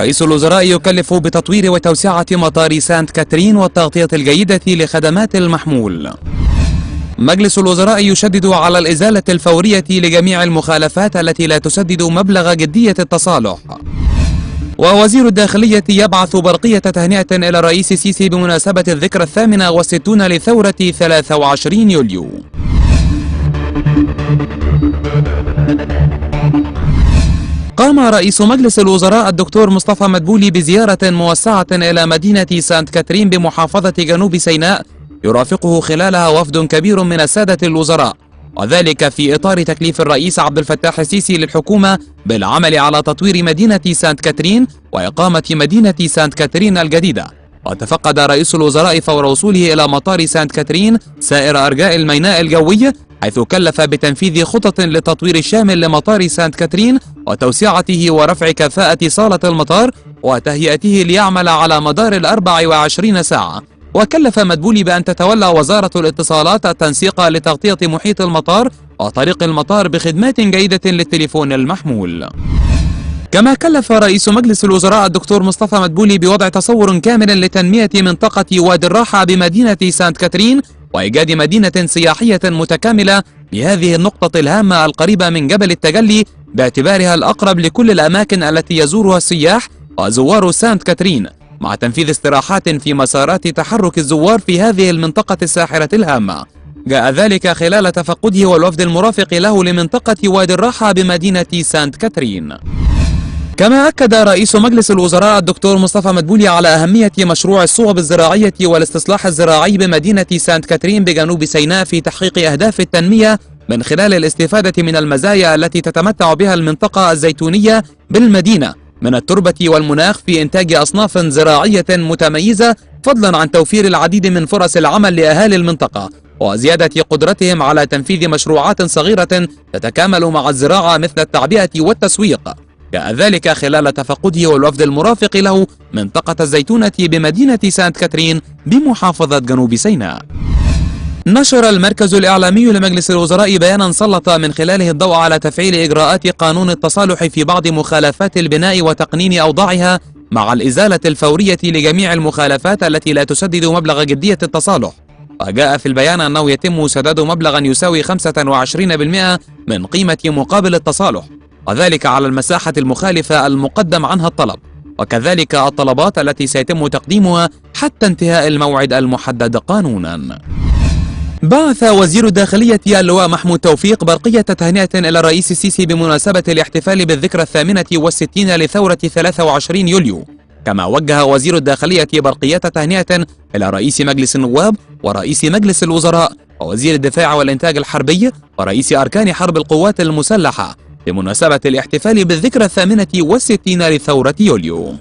رئيس الوزراء يكلف بتطوير وتوسعة مطار سانت كاترين والتغطية الجيدة لخدمات المحمول مجلس الوزراء يشدد على الإزالة الفورية لجميع المخالفات التي لا تسدد مبلغ جدية التصالح ووزير الداخلية يبعث برقية تهنئة إلى الرئيس السيسي بمناسبة الذكرى الثامنة والستون لثورة 23 يوليو قام رئيس مجلس الوزراء الدكتور مصطفى مدبولي بزيارة موسعة إلى مدينة سانت كاترين بمحافظة جنوب سيناء يرافقه خلالها وفد كبير من السادة الوزراء وذلك في إطار تكليف الرئيس عبد الفتاح السيسي للحكومة بالعمل على تطوير مدينة سانت كاترين وإقامة مدينة سانت كاترين الجديدة وتفقد رئيس الوزراء فور وصوله إلى مطار سانت كاترين سائر أرجاء الميناء الجوي حيث كلف بتنفيذ خطط لتطوير شامل لمطار سانت كاترين وتوسعته ورفع كفاءة صالة المطار وتهيئته ليعمل على مدار الأربع وعشرين ساعة وكلف مدبولي بأن تتولى وزارة الاتصالات التنسيق لتغطية محيط المطار وطريق المطار بخدمات جيدة للتليفون المحمول كما كلف رئيس مجلس الوزراء الدكتور مصطفى مدبولي بوضع تصور كامل لتنمية منطقة وادي الراحة بمدينة سانت كاترين وإيجاد مدينة سياحية متكاملة لهذه النقطة الهامة القريبة من جبل التجلي باعتبارها الأقرب لكل الأماكن التي يزورها السياح وزوار سانت كاترين مع تنفيذ استراحات في مسارات تحرك الزوار في هذه المنطقة الساحرة الهامة جاء ذلك خلال تفقده والوفد المرافق له لمنطقة وادي الراحة بمدينة سانت كاترين كما أكد رئيس مجلس الوزراء الدكتور مصطفى مدبولي على أهمية مشروع الصوب الزراعية والاستصلاح الزراعي بمدينة سانت كاترين بجنوب سيناء في تحقيق أهداف التنمية من خلال الاستفادة من المزايا التي تتمتع بها المنطقة الزيتونية بالمدينة من التربة والمناخ في إنتاج أصناف زراعية متميزة فضلا عن توفير العديد من فرص العمل لأهالي المنطقة وزيادة قدرتهم على تنفيذ مشروعات صغيرة تتكامل مع الزراعة مثل التعبئة والتسويق كذلك خلال تفقده والوفد المرافق له منطقة الزيتونة بمدينة سانت كاترين بمحافظة جنوب سيناء نشر المركز الإعلامي لمجلس الوزراء بيانا سلط من خلاله الضوء على تفعيل إجراءات قانون التصالح في بعض مخالفات البناء وتقنين أوضاعها مع الإزالة الفورية لجميع المخالفات التي لا تسدد مبلغ جدية التصالح وجاء في البيان أنه يتم سداد مبلغا يساوي 25% من قيمة مقابل التصالح وذلك على المساحة المخالفة المقدم عنها الطلب وكذلك الطلبات التي سيتم تقديمها حتى انتهاء الموعد المحدد قانونا بعث وزير الداخلية اللواء محمود توفيق برقية تهنئة إلى الرئيس السيسي بمناسبة الاحتفال بالذكرى الثامنة والستين لثورة 23 يوليو كما وجه وزير الداخلية برقية تهنئة إلى رئيس مجلس النواب ورئيس مجلس الوزراء ووزير الدفاع والإنتاج الحربي ورئيس أركان حرب القوات المسلحة بمناسبة الاحتفال بالذكرى الثامنة والستين لثورة يوليو